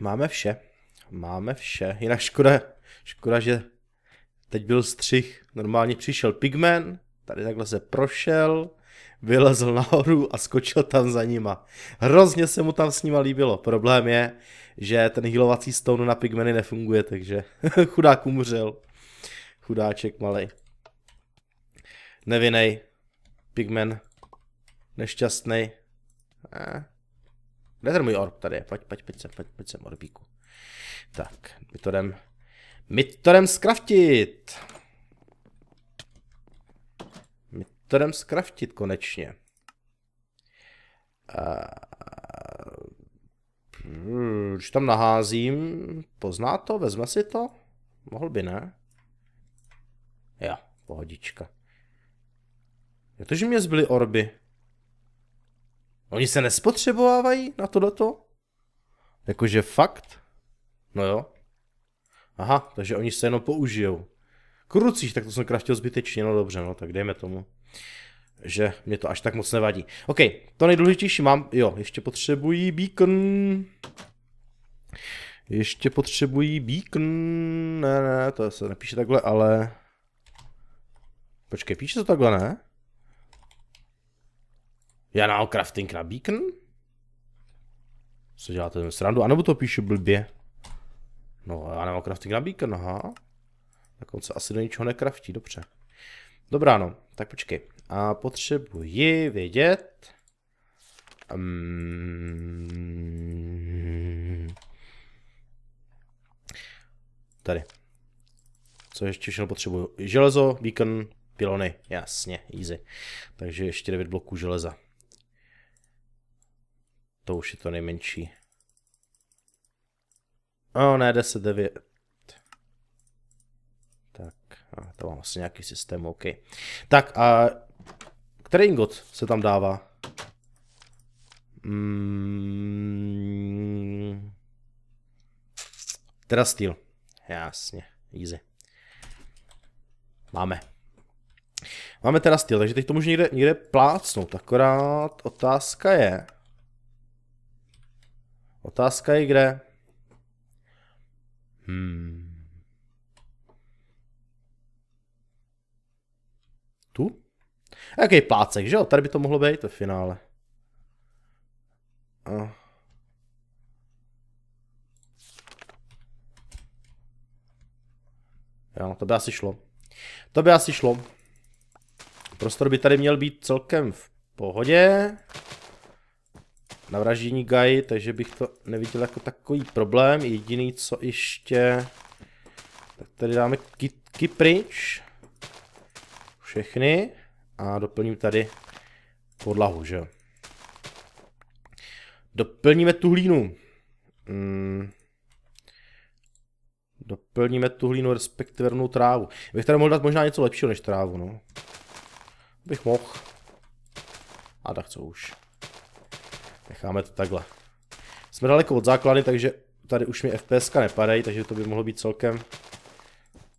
máme vše. Máme vše. Jinak škoda, škoda, že teď byl střih. Normálně přišel pigmen, tady takhle se prošel, vylezl nahoru a skočil tam za nima. Hrozně se mu tam s nima líbilo. Problém je, že ten healovací stone na pigmeny nefunguje, takže chudák umřel. Chudáček malý. Nevinej. Pigmen. Nešťastný. Eh. Kde ten můj orb tady je? Pojď, pojď, pojď sem, pojď, pojď sem, orbíku. Tak, my to jdem, my to jdem skraftit. My to jdem skraftit konečně. A... Hm, když tam naházím, pozná to, vezme si to? Mohl by, ne? Jo, pohodička. Je to, že mě zbyly orby. Oni se nespotřebovávají na tohleto? Jakože fakt? No jo. Aha, takže oni se jenom použijou. Krucíš, tak to jsem kraftil zbytečně, no dobře, no tak dejme tomu. Že mě to až tak moc nevadí. OK, to nejdůležitější mám, jo, ještě potřebují beacon. Ještě potřebují beacon. Ne, ne, to se nepíše takhle, ale... Počkej, píše to takhle, ne? Já na crafting na beacon? Co děláte ten srandu? A nebo to píšu blbě? No, já nemám crafting na beacon, aha. Tak on se asi do ničeho nekraftí, dobře. Dobrá, no, tak počkej. A potřebuji vědět... Um, tady. Co ještě všechno potřebuju? Železo, beacon, pilony, jasně, easy. Takže ještě 9 bloků železa. To už je to nejmenší. O, ne, 10, 9. Tak, a to mám asi nějaký systém, OK. Tak a který ingot se tam dává? Mm, teda styl. Jasně, easy. Máme. Máme teda styl, takže teď to můžu někde, někde plácnout, akorát otázka je, Otázka je kde? Hmm. Tu? Jaký pácek, že jo? Tady by to mohlo být ve finále. A. Jo, no, to by asi šlo. To by asi šlo. Prostor by tady měl být celkem v pohodě na vraždění Gai, takže bych to neviděl jako takový problém. Jediný, co ještě... Tak tady dáme kitky pryč. Všechny. A doplním tady podlahu, že jo. Doplníme tu hlínu. Hmm. Doplníme tu hlínu, respektive rovnou trávu. Bych tady mohl dát možná něco lepšího než trávu, no. Bych mohl. A tak co už. Necháme to takhle. Jsme daleko od základy, takže tady už mi FPS nepadají, takže to by mohlo být celkem,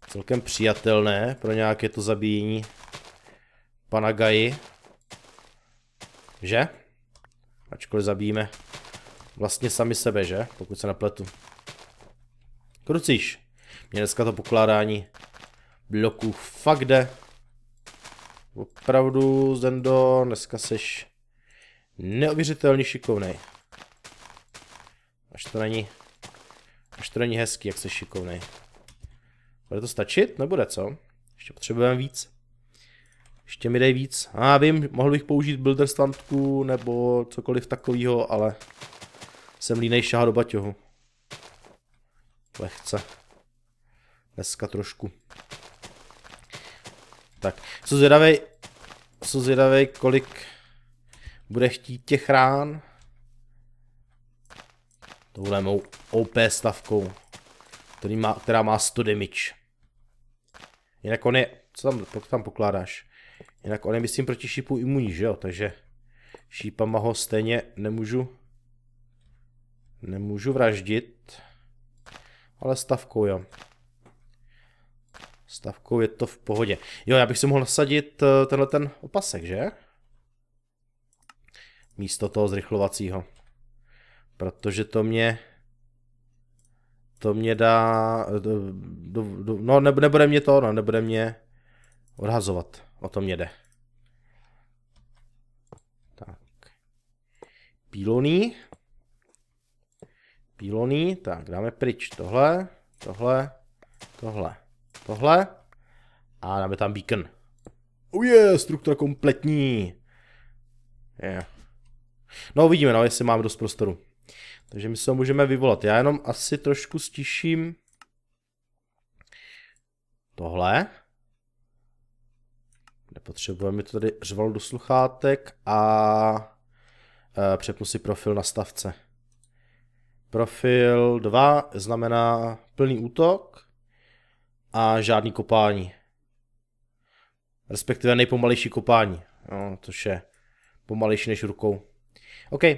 celkem přijatelné pro nějaké to zabíjení Gai. Že? Ačkoliv zabijíme vlastně sami sebe, že? Pokud se napletu. Krucíš. Mě dneska to pokládání bloků fakt jde. Opravdu, Zendo, dneska seš neuvěřitelně šikovný. Až to není, až to není hezký, jak se šikovný. Bude to stačit? Nebude, co? Ještě potřebujeme víc. Ještě mi dej víc. A ah, vím, mohl bych použít builder standku nebo cokoliv takového, ale jsem línej šáha do baťohu. Lehce. Dneska trošku. Tak, Co zvědavej, Co zvědavej, kolik bude chtít těch rán. Tohle mou OP stavkou, který má, která má 100 damage. Jinak on je, co tam, co tam pokládáš? Jinak on je myslím proti šípu imunní, že jo, takže šípama ho stejně nemůžu, nemůžu vraždit, ale stavkou jo. Stavkou je to v pohodě. Jo, já bych si mohl nasadit eh, tenhle ten opasek, že? místo toho zrychlovacího. Protože to mě to mě dá, do, do, no ne, nebude mě to, no, nebude mě odhazovat, o to mě jde. Tak, píloný, píloný, tak dáme pryč tohle, tohle, tohle, tohle a dáme tam beacon. Oh je, yeah, struktura kompletní. Yeah. No uvidíme, no, jestli mám dost prostoru. Takže my se ho můžeme vyvolat. Já jenom asi trošku stiším tohle. Nepotřebujeme to tady řval do sluchátek a e, přepnu si profil na stavce. Profil 2 znamená plný útok a žádný kopání. Respektive nejpomalejší kopání, no, což je pomalejší než rukou. OK.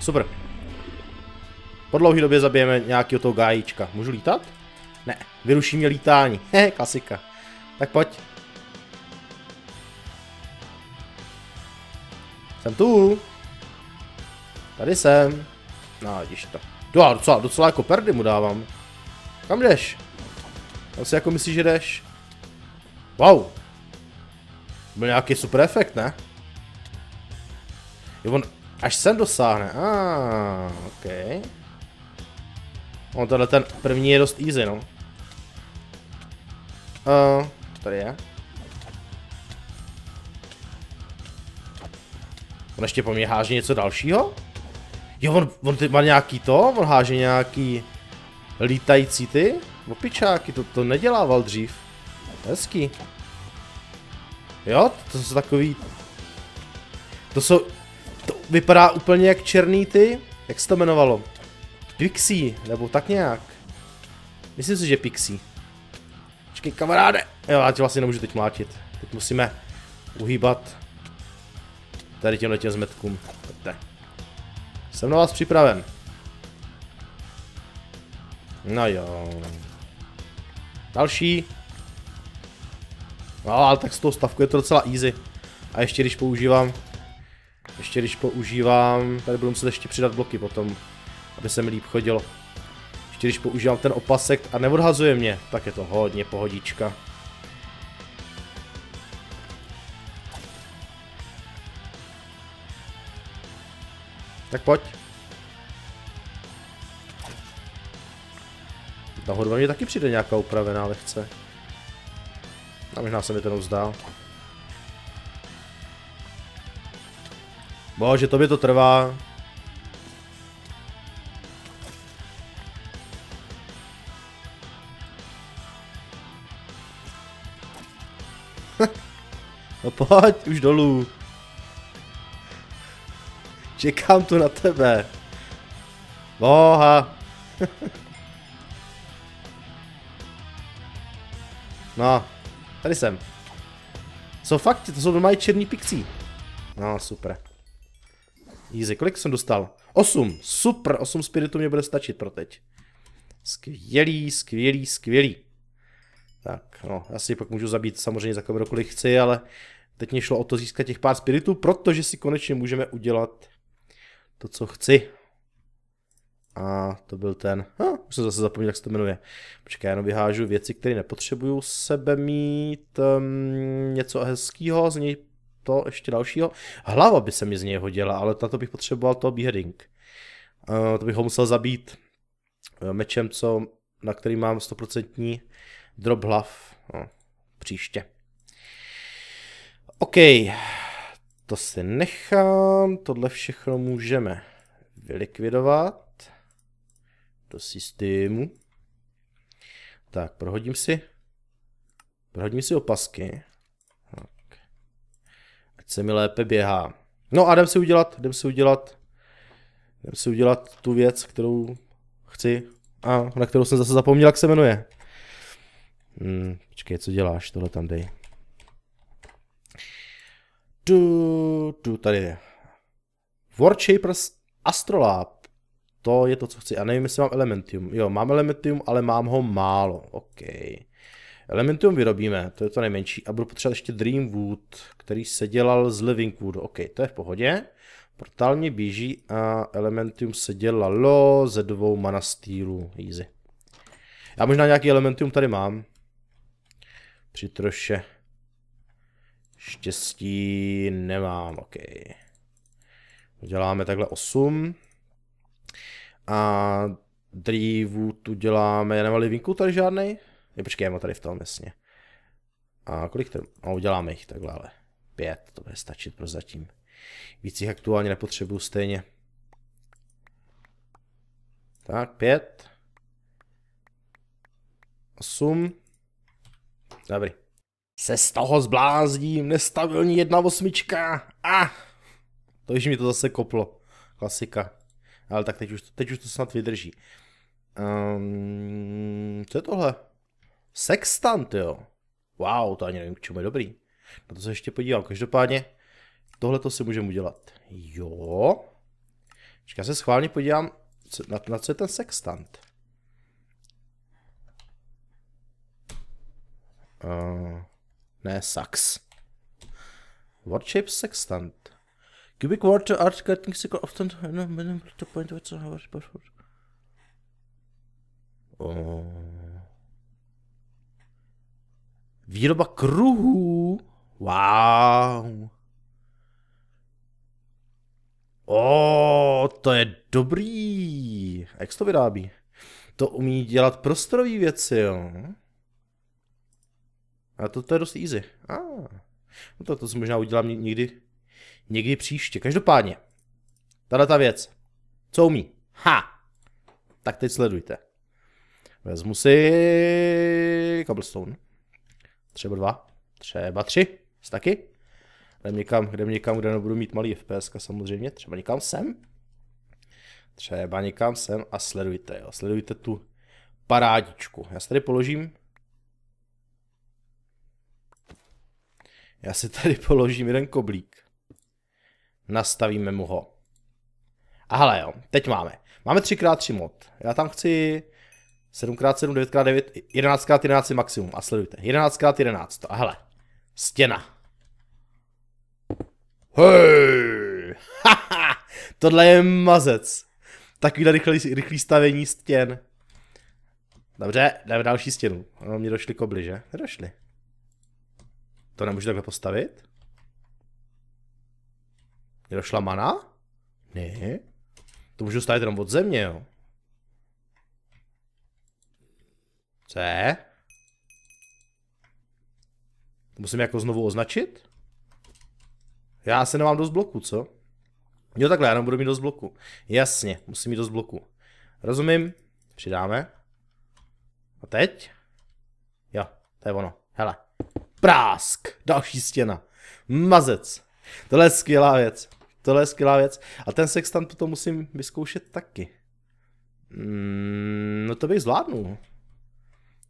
Super. Po dlouhé době zabijeme nějakého toho gájíčka. Můžu lítat? Ne, vyruší mě lítání. Hehe, klasika. Tak pojď. Jsem tu. Tady jsem. No, vidíš to. Jo, docela, docela jako perdy mu dávám. Kam jdeš? Tam si jako myslíš, že jdeš? Wow, byl nějaký super efekt, ne? Jo, on až sem dosáhne. A, ah, ok. On tohle ten první je dost easy, no. Uh, tady je. On ještě po mně háže něco dalšího? Jo, on, on ty má nějaký to? On háže nějaký lítající ty? Opičáky, to, to nedělával dřív. Hezký. Jo, to jsou takový... To jsou... To vypadá úplně jak černý ty... Jak se to jmenovalo? Pixi, nebo tak nějak. Myslím si, že Pixi. Počkej, kamaráde! Jo, já tě vlastně nemůžu teď mlátit. Teď musíme uhýbat tady těmhle těm zmetkům. Pojďte. Jsem na vás připraven. No jo. Další. No, ale tak z toho stavku je to docela easy. A ještě když používám... Ještě když používám... Tady budu muset ještě přidat bloky potom, aby se mi líp chodilo. Ještě když používám ten opasek a neodhazuje mě, tak je to hodně pohodička. Tak pojď. Nahoru mě taky přijde nějaká upravená lehce. A možná se mi to vzdá. Bože, to by to trvá. no pojď, už dolů. Čekám tu na tebe. Boha. no. Tady jsem. Co fakt, to jsou doma černí pixí. No, super. Easy, kolik jsem dostal? 8, super, 8 spiritů mě bude stačit pro teď. Skvělý, skvělý, skvělý. Tak, no, asi pak můžu zabít samozřejmě za kameru, kolik chci, ale teď mě šlo o to získat těch pár spiritů, protože si konečně můžeme udělat to, co chci. A to byl ten, ha, už jsem zase zapomněl, jak se to jmenuje. Počkej, já jenom vyhážu věci, které nepotřebuju sebe mít, um, něco hezkého, z něj to ještě dalšího. Hlava by se mi z něj hodila, ale na to bych potřeboval to beheading. Uh, to bych ho musel zabít eh, mečem, co, na který mám 100% drop hlav. No, příště. OK, to si nechám, tohle všechno můžeme vylikvidovat do systému. Tak, prohodím si, prohodím si opasky. Tak. Ať se mi lépe běhá. No a jdem si udělat, jdem si udělat, jdem si udělat tu věc, kterou chci a na kterou jsem zase zapomněl, jak se jmenuje. Hmm, počkej, co děláš, tohle tam dej. Tu, tu, tady je. Warchapers Astrolab. To je to, co chci. A nevím, jestli mám elementium. Jo, mám elementium, ale mám ho málo. OK. Elementium vyrobíme, to je to nejmenší. A budu potřebovat ještě Dreamwood, který se dělal z Livingwood. OK, to je v pohodě. Portál mě běží a Elementium se dělalo ze dvou manastýlů. Easy. Já možná nějaký Elementium tady mám. Při troše štěstí nemám, OK. Uděláme takhle 8. A drivu tu děláme, já nemám livinku tady žádný, Je, počkej, já mám tady v tom, jasně. A kolik tady, No, uděláme jich takhle, ale pět, to bude stačit pro zatím. Víc jich aktuálně nepotřebuju stejně. Tak, pět. Osm. Dobrý. Se z toho zblázdím, nestabilní jedna osmička. A ah, to už mi to zase koplo. Klasika. Ale tak teď už, teď už to snad vydrží. Um, co je tohle? Sextant, jo. Wow, to ani nevím, k čemu je dobrý. Na to se ještě podívám. Každopádně, tohle to si můžeme udělat. Jo. Já se schválně podívám, na, na co je ten sextant. Uh, ne, sax. Worship sextant. Cubic water art getting sicker often minimum to er point what's on our password. Výroba kruhů. Wow. O, oh, to je dobrý. A jak se to vyrábí? To umí dělat prostorové věci, jo. A to, to je dost easy. A, ah. no to, to si možná udělám někdy někdy příště. Každopádně, tahle ta věc. Co umí? Ha! Tak teď sledujte. Vezmu si cobblestone. Třeba dva. Třeba tři. Z taky. Jdem někam, jdem někam, kde nebudu mít malý FPS samozřejmě. Třeba někam sem. Třeba někam sem a sledujte, jo. Sledujte tu parádičku. Já se tady položím. Já si tady položím jeden koblík nastavíme mu ho. A hele jo, teď máme. Máme 3x3 mod. Já tam chci 7x7, 9x9, 11x11 maximum. A sledujte. 11x11. A hele. Stěna. Hej! Tohle je mazec. Takovýhle rychlý, rychlý stavení stěn. Dobře, dáme další stěnu. Ono mě došly kobly, že? Nedošly. To nemůžu takhle postavit? Mě došla mana? Ne. To můžu stát jenom od země, jo. Co je? To musím jako znovu označit? Já se nemám dost bloku, co? Jo takhle, já nebudu mít dost bloku. Jasně, musím mít dost bloku. Rozumím. Přidáme. A teď? Jo, to je ono. Hele. Prásk! Další stěna. Mazec. Tohle je skvělá věc tohle je skvělá věc. A ten sextant potom musím vyzkoušet taky. Mm, no to bych zvládnul.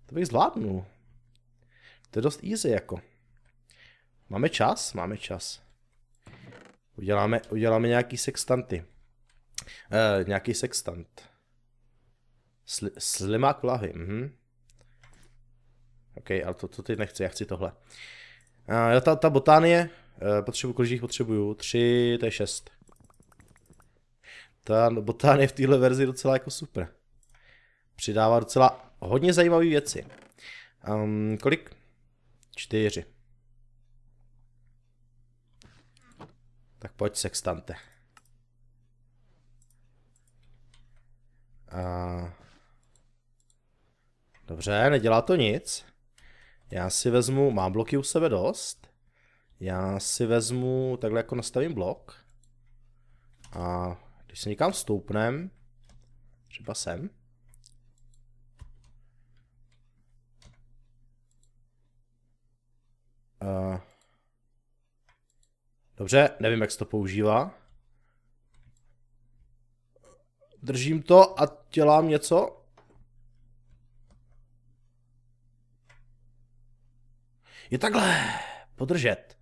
To bych zvládnul. To je dost easy jako. Máme čas? Máme čas. Uděláme, uděláme nějaký sextanty. Eh, nějaký sextant. Sli, slimák vlahy. Mhm. OK, ale to, to teď nechci, já chci tohle. Uh, ta, ta botánie, uh, potřebuji, kolik jich potřebuju? Tři, to je šest. Ta botánie v téhle verzi docela jako super. Přidává docela hodně zajímavé věci. Um, kolik? Čtyři. Tak pojď sextante. Uh, Dobře, nedělá to nic. Já si vezmu, mám bloky u sebe dost. Já si vezmu, takhle jako nastavím blok. A když se někam stoupnem, třeba sem, Uh, dobře, nevím, jak se to používá. Držím to a dělám něco. je takhle podržet.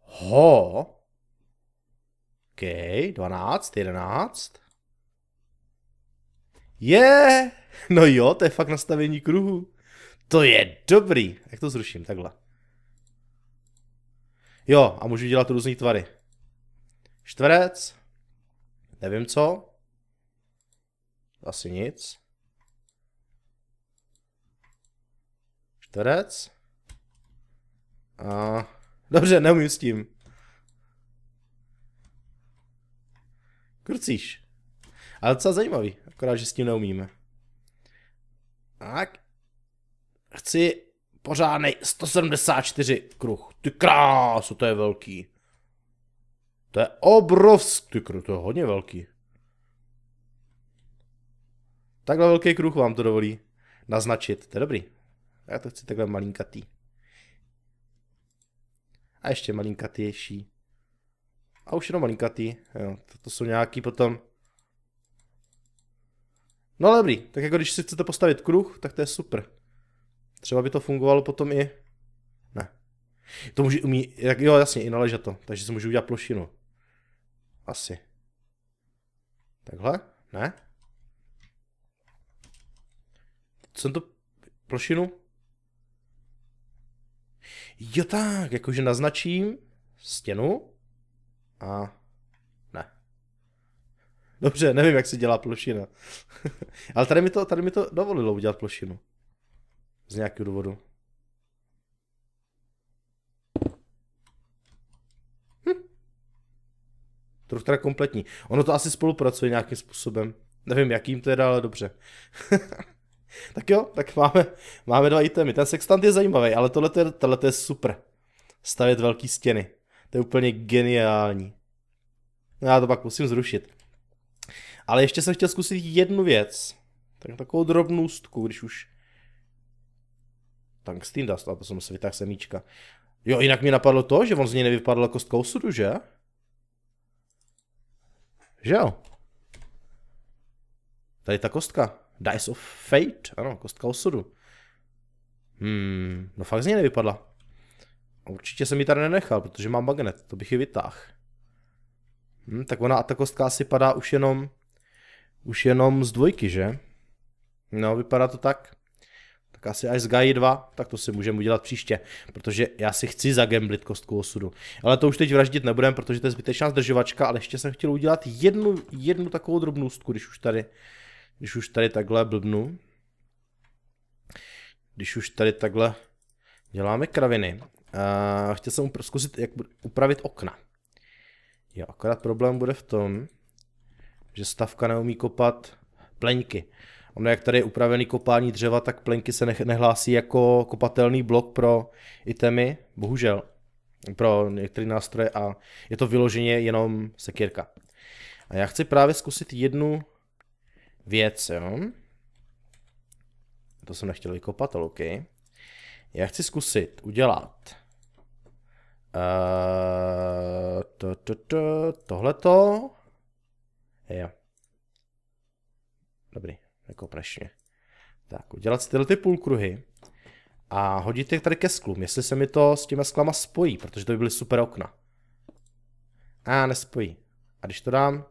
Ho. OK, 12, 11. Je! No jo, to je fakt nastavení kruhu. To je dobrý. Jak to zruším? Takhle. Jo, a můžu dělat různé tvary. Čtverec. Nevím co. Asi nic. Terec. A... Dobře, neumím s tím. Krucíš. Ale co zajímavý, akorát, že s tím neumíme. Tak. Chci pořádnej 174 kruh. Ty krásu, to je velký. To je obrovský, ty kruh, to je hodně velký. Takhle velký kruh vám to dovolí naznačit, to je dobrý. Já to chci takhle malinkatý. A ještě malinkatější. A už jenom malinkatý. Jo, to, jsou nějaký potom... No dobrý, tak jako když si chcete postavit kruh, tak to je super. Třeba by to fungovalo potom i... Ne. To může umí... Jak, jo, jasně, i naležet to. Takže si můžu udělat plošinu. Asi. Takhle? Ne? Co Jsem to plošinu? Jo tak, jakože naznačím stěnu a ne. Dobře, nevím, jak se dělá plošina. Ale tady mi, to, tady mi to dovolilo udělat plošinu. Z nějakého důvodu. Hm. Trochu teda kompletní. Ono to asi spolupracuje nějakým způsobem. Nevím, jakým teda, ale dobře. tak jo, tak máme, máme dva itemy. Ten sextant je zajímavý, ale tohle je, tohle je super. Stavět velké stěny. To je úplně geniální. No, já to pak musím zrušit. Ale ještě jsem chtěl zkusit jednu věc. Tak takovou drobnou když už... tank dust, a to jsem se vytáhl semíčka. Jo, jinak mi napadlo to, že on z něj nevypadl jako z kousudu, že? Že jo? Tady ta kostka. Dice of Fate, ano, kostka osudu. Hmm, no fakt z něj nevypadla. Určitě jsem ji tady nenechal, protože mám magnet, to bych ji vytáhl. Hmm, tak ona a ta kostka asi padá už jenom, už jenom z dvojky, že? No, vypadá to tak. Tak asi až z Gaji 2, tak to si můžeme udělat příště, protože já si chci zagemblit kostku osudu. Ale to už teď vraždit nebudem, protože to je zbytečná zdržovačka, ale ještě jsem chtěl udělat jednu, jednu takovou drobnou stku, když už tady když už tady takhle blbnu, když už tady takhle děláme kraviny, a chtěl jsem zkusit, jak upravit okna. Jo, akorát problém bude v tom, že stavka neumí kopat pleňky. Ono, jak tady je upravený kopání dřeva, tak plenky se nehlásí jako kopatelný blok pro itemy, bohužel, pro některé nástroje a je to vyloženě jenom sekírka. A já chci právě zkusit jednu věc, jo. To jsem nechtěl vykopat, ale OK. Já chci zkusit udělat uh, to, to, to, tohleto. Jo. Dobrý, jako prašně. Tak, udělat si tyhle ty půlkruhy a hodit je tady ke sklům, jestli se mi to s těma sklama spojí, protože to by byly super okna. A nespojí. A když to dám?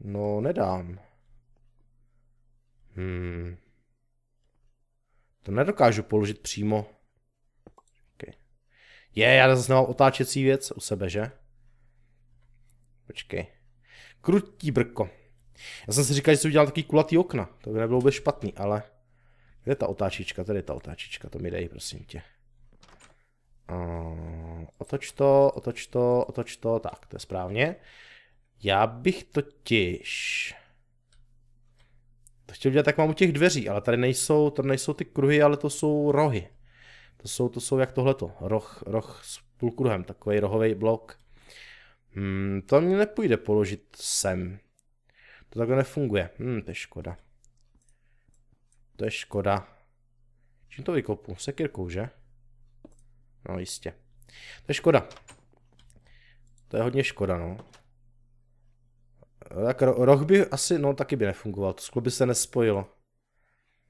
No, nedám. Hmm. To nedokážu položit přímo. Okay. Je, já zase nemám otáčecí věc u sebe, že? Počkej. Krutí brko. Já jsem si říkal, že jsem udělal takový kulatý okna. To by nebylo vůbec špatný, ale... Kde je ta otáčička? Tady je ta otáčička, to mi dej, prosím tě. Uh, otoč to, otoč to, otoč to, tak, to je správně. Já bych totiž to chtěl dělat, tak mám u těch dveří, ale tady nejsou, tady nejsou ty kruhy, ale to jsou rohy. To jsou, to jsou jak tohleto, roh, roh s půlkruhem, takový rohový blok. Hmm, to mě nepůjde položit sem. To takhle nefunguje. Hmm, to je škoda. To je škoda. Čím to vykopu? Sekirkou, že? No jistě. To je škoda. To je hodně škoda, no. No tak roh by asi, no taky by nefungoval, to sklo by se nespojilo.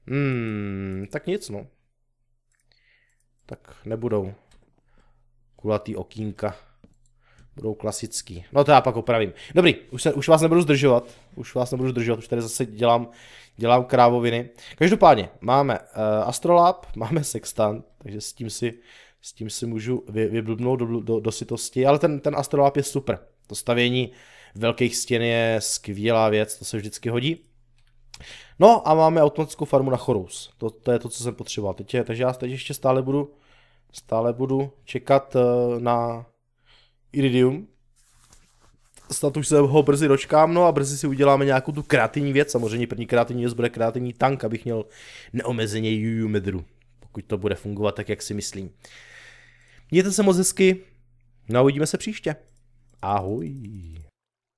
Hmm, tak nic no. Tak nebudou kulatý okýnka. Budou klasický. No to já pak opravím. Dobrý, už, se, už vás nebudu zdržovat. Už vás nebudu zdržovat, už tady zase dělám, dělám krávoviny. Každopádně, máme uh, Astrolab, máme Sextant, takže s tím si, s tím si můžu vy, vyblbnout do, do, do sitosti, ale ten, ten Astrolab je super. To stavění, velkých stěn je skvělá věc, to se vždycky hodí. No a máme automatickou farmu na Chorus. To, to je to, co jsem potřeboval. Teď je, takže já teď ještě stále budu, stále budu čekat eh, na Iridium. Snad už se ho brzy dočkám, no a brzy si uděláme nějakou tu kreativní věc. Samozřejmě první kreativní věc bude kreativní tank, abych měl neomezeně juju medru. Pokud to bude fungovat tak, jak si myslím. Mějte se moc hezky, no a uvidíme se příště. Ahoj.